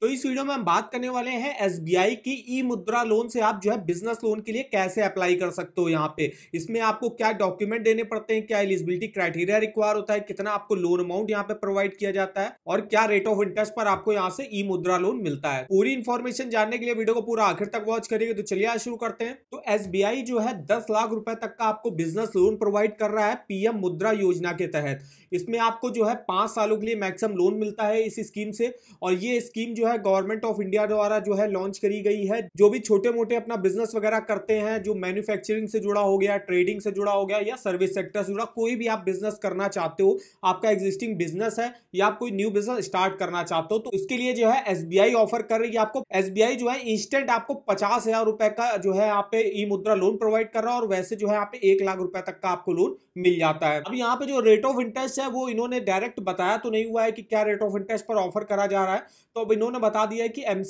तो इस वीडियो में हम बात करने वाले हैं एस की ई मुद्रा लोन से आप जो है बिजनेस लोन के लिए कैसे अप्लाई कर सकते हो यहाँ पे इसमें आपको क्या डॉक्यूमेंट देने पड़ते हैं क्या एलिजिबिलिटी क्राइटेरिया रिक्वायर होता है कितना आपको लोन अमाउंट यहाँ पे प्रोवाइड किया जाता है और क्या रेट ऑफ इंटरेस्ट पर आपको यहाँ से ई मुद्रा लोन मिलता है पूरी इन्फॉर्मेशन जानने के लिए वीडियो को पूरा आखिर तक वॉच करिए तो चलिए आज शुरू करते हैं तो एस जो है दस लाख रुपए तक का आपको बिजनेस लोन प्रोवाइड कर रहा है पीएम मुद्रा योजना के तहत इसमें आपको जो है पांच सालों के लिए मैक्सिमम लोन मिलता है इस स्कीम से और ये स्कीम जो है गवर्नमेंट ऑफ इंडिया द्वारा जो है लॉन्च करी गई है जो भी छोटे मोटे अपना बिजनेस वगैरह करते हैं जो मैन्युफैक्चरिंग से जुड़ा हो गया ट्रेडिंग से जुड़ा हो गया या सर्विस सेक्टर से जुड़ा कोई भी आप बिजनेस करना चाहते हो आपका एग्जिस्टिंग बिजनेस है या आप कोई न्यू बिजनेस स्टार्ट करना चाहते हो तो उसके लिए जो है एस ऑफर कर रही है आपको एस जो है इंस्टेंट आपको पचास का जो है आप ई मुद्रा लोन प्रोवाइड कर रहा है और वैसे जो है आप एक लाख रुपए तक का आपको लोन मिल जाता है अब यहाँ पे जो रेट ऑफ इंटरेस्ट है वो इन्होंने डायरेक्ट बताया तो नहीं हुआ है कि क्या रेट ऑफ इंटरेस्ट पर ऑफर करा जा रहा है तो अब इन्होंने उन्होंने बता दिया है कि एम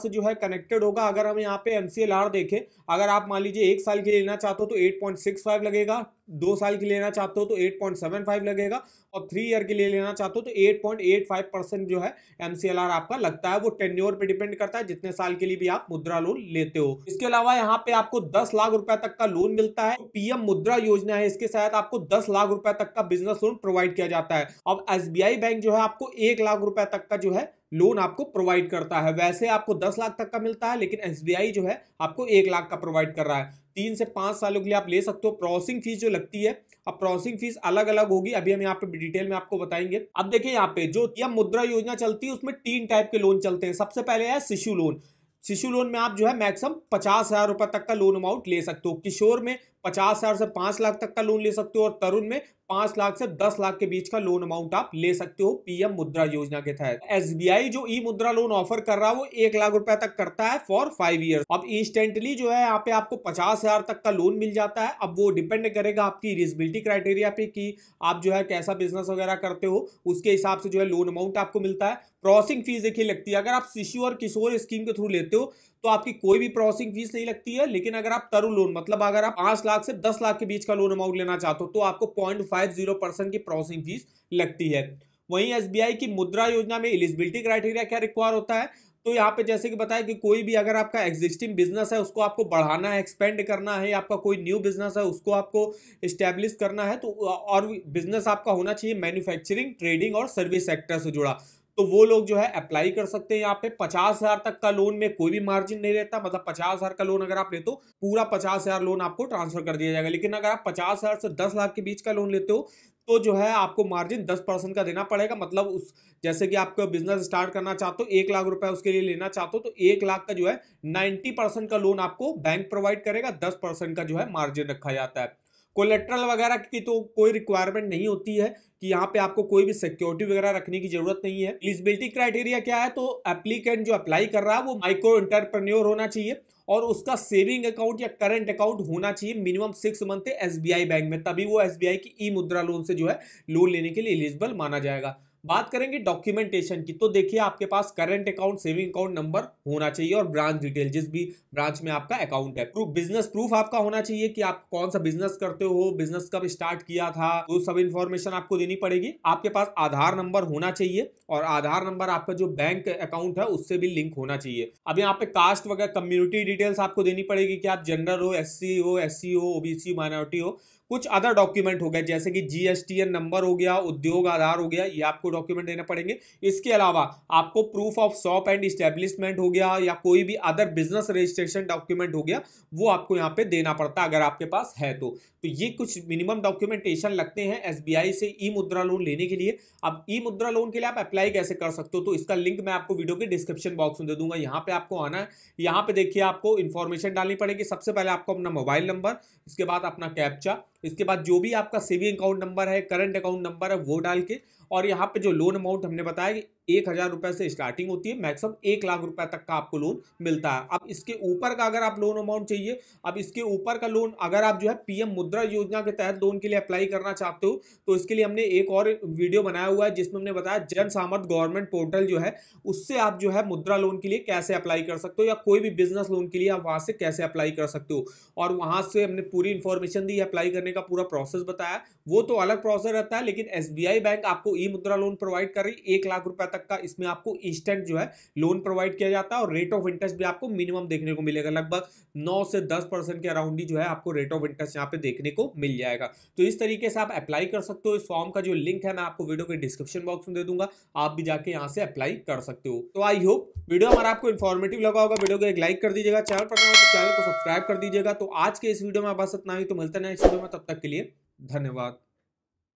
से जो है कनेक्टेड होगा अगर हम यहाँ पे एम देखें अगर आप मान लीजिए एक साल के लिए लेना चाहते हो तो 8.65 लगेगा दो साल के लिए लेना चाहते हो तो 8.75 लगेगा और थ्री ईयर के लिए लेना चाहते हो तो 8.85 परसेंट जो है एम आपका लगता है वो टेन ईयर पर डिपेंड करता है जितने साल के लिए भी आप मुद्रा लोन लेते हो इसके अलावा यहाँ पे आपको दस लाख रुपए तक का लोन मिलता है पीएम मुद्रा योजना है इसके साथ आपको दस लाख रुपए तक का बिजनेस लोन प्रोवाइड किया जाता है अब एस बैंक जो है आपको एक लाख रुपए तक का जो है लोन आपको प्रोवाइड करता है वैसे आपको दस लाख तक का मिलता है लेकिन एस जो है आपको एक लाख का प्रोवाइड कर रहा है तीन से पाँच सालों के लिए आप ले सकते हो प्रोसेसिंग फीस जो लगती है अब प्रोसेसिंग फीस अलग अलग होगी अभी हम यहाँ पे डिटेल में आपको बताएंगे अब देखिए यहाँ पे जो यह मुद्रा योजना चलती है उसमें तीन टाइप के लोन चलते हैं सबसे पहले है शिशु लोन शिशु लोन में आप जो है मैक्सिमम पचास हजार रुपए तक का लोन अमाउंट ले सकते हो किशोर में पचास हजार से पांच लाख तक का लोन ले सकते हो और तरुण में पांच लाख से दस लाख के बीच का लोन अमाउंट आप ले सकते हो पीएम मुद्रा योजना के तहत एसबीआई जो ई मुद्रा लोन ऑफर कर रहा है वो एक लाख रुपए तक करता है फॉर फाइव ईयर अब इंस्टेंटली जो है यहाँ पे आपको पचास हजार तक का लोन मिल जाता है अब वो डिपेंड करेगा आपकी एलिजिबिलिटी क्राइटेरिया पे की आप जो है कैसा बिजनेस वगैरह करते हो उसके हिसाब से जो है लोन अमाउंट आपको मिलता है प्रोसेसिंग फीस देखिए लगती है अगर आप शिशु और किशोर स्कीम के थ्रू लेते हो तो आपकी कोई भी प्रोसेसिंग फीस नहीं लगती है लेकिन अगर आप तरु लोन मतलब अगर आप पांच लाख से दस लाख के बीच का लोन अमाउंट लेना चाहते हो तो आपको पॉइंट फाइव जीरो परसेंट की प्रोसेसिंग फीस लगती है वहीं एस की मुद्रा योजना में एलिजिबिलिटी क्राइटेरिया क्या रिक्वायर होता है तो यहाँ पे जैसे कि बताया कि कोई भी अगर आपका एग्जिस्टिंग बिजनेस है उसको आपको बढ़ाना है एक्सपेंड करना है आपका कोई न्यू बिजनेस है उसको आपको इस्टेब्लिश करना है तो और बिजनेस आपका होना चाहिए मैन्युफैक्चरिंग ट्रेडिंग और सर्विस सेक्टर से जुड़ा तो वो लोग जो है अप्लाई कर सकते हैं यहाँ पे पचास हजार तक का लोन में कोई भी मार्जिन नहीं रहता मतलब पचास हजार का लोन अगर आप लेते हो पूरा पचास हजार लोन आपको ट्रांसफर कर दिया जाएगा लेकिन अगर आप पचास हजार से दस लाख के बीच का लोन लेते हो तो जो है आपको मार्जिन दस परसेंट का देना पड़ेगा मतलब उस जैसे कि आपको बिजनेस स्टार्ट करना चाहते हो एक लाख रुपए उसके लिए लेना चाहते हो तो एक लाख का जो है नाइन्टी परसेंट का लोन आपको बैंक प्रोवाइड करेगा दस परसेंट का जो है मार्जिन रखा जाता है कोलेट्रल वगैरह की तो कोई रिक्वायरमेंट नहीं होती है कि यहाँ पे आपको कोई भी सिक्योरिटी वगैरह रखने की जरूरत नहीं है एलिजिबिलिटी क्राइटेरिया क्या है तो एप्लीकेंट जो अप्लाई कर रहा है वो माइक्रो इंटरप्रन्योर होना चाहिए और उसका सेविंग अकाउंट या करंट अकाउंट होना चाहिए मिनिमम सिक्स मंथ एस बैंक में तभी वो एस की ई मुद्रा लोन से जो है लोन लेने के लिए एलिजिबल माना जाएगा बात करेंगे डॉक्यूमेंटेशन की तो देखिए आपके पास current account saving account number होना चाहिए और ब्रांच डिटेल जिस भी ब्रांच में आपका अकाउंट है प्रूफ बिजनेस प्रूफ आपका होना चाहिए कि आप कौन सा बिजनेस करते हो बिजनेस कब स्टार्ट किया था तो सब इन्फॉर्मेशन आपको देनी पड़ेगी आपके पास आधार नंबर होना चाहिए और आधार नंबर आपका जो बैंक अकाउंट है उससे भी लिंक होना चाहिए अब यहाँ पे कास्ट वगैरह कम्युनिटी डिटेल्स आपको देनी पड़ेगी कि आप जनरल हो एस हो एस हो ओबीसी माइनॉरिटी हो कुछ अदर डॉक्यूमेंट हो गए जैसे कि जीएसटीएन नंबर हो गया उद्योग आधार हो गया ये आपको डॉक्यूमेंट देने पड़ेंगे इसके अलावा आपको proof of shop and establishment हो गया या कोई भी अदर बिजनेस रजिस्ट्रेशन डॉक्यूमेंट हो गया वो आपको यहाँ पे देना पड़ता है अगर आपके पास है तो तो ये कुछ मिनिमम डॉक्यूमेंटेशन लगते हैं एस से ई मुद्रा लोन लेने के लिए अब ई मुद्रा लोन के लिए आप अप्लाई कैसे कर सकते हो तो इसका लिंक मैं आपको वीडियो के डिस्क्रिप्शन बॉक्स में दे दूंगा यहाँ पे आपको आना है यहाँ पे देखिए आपको इन्फॉर्मेशन डालनी पड़ेगी सबसे पहले आपको अपना मोबाइल नंबर इसके बाद अपना कैप्चा इसके बाद जो भी आपका सेविंग अकाउंट नंबर है करंट अकाउंट नंबर है वो डाल के और यहाँ पे जो लोन अमाउंट हमने बताया कि एक हज़ार रुपए से स्टार्टिंग होती है मैक्सिमम एक लाख रुपए तक का आपको लोन मिलता है अब इसके ऊपर का अगर आप लोन अमाउंट चाहिए अब इसके ऊपर का लोन अगर आप जो है पीएम मुद्रा योजना के तहत लोन के लिए अप्लाई करना चाहते हो तो इसके लिए हमने एक और वीडियो बनाया हुआ है जिसमें हमने बताया जन सामर्थ गवर्नमेंट पोर्टल जो है उससे आप जो है मुद्रा लोन के लिए कैसे अप्लाई कर सकते हो या कोई भी बिजनेस लोन के लिए आप वहां से कैसे अप्लाई कर सकते हो और वहां से हमने पूरी इंफॉर्मेशन दी अप्लाई करने का पूरा प्रोसेस बताया वो तो अलग प्रोसेस रहता है लेकिन एस बैंक आपको ई मुद्रा लोन प्रोवाइड कर रही एक लाख रुपए तक का इसमें आपको इंस्टेंट जो है लोन प्रोवाइड किया जाता है और रेट ऑफ इंटरेस्ट भी आपको मिनिमम देखने को मिलेगा लगभग नौ से दस परसेंट के अराउंड ही जो है आपको रेट ऑफ इंटरेस्ट यहाँ पे देखने को मिल जाएगा तो इस तरीके से आप अप्लाई कर सकते हो इस फॉर्म का जो लिंक है मैं आपको वीडियो के डिस्क्रिप्शन बॉक्स में दे दूंगा आप भी जाके यहाँ से अप्लाई कर सकते हो तो आई होप वीडियो हमारा आपको इन्फॉर्मेटिव लगा होगा वीडियो को एक लाइक कर दीजिएगा चैनल पर तो चैनल को सब्सक्राइब कर दीजिएगा तो आज के इस वीडियो में बस इतना ही तो मिलता है नेक्स्ट वीडियो में तब तक के लिए धन्यवाद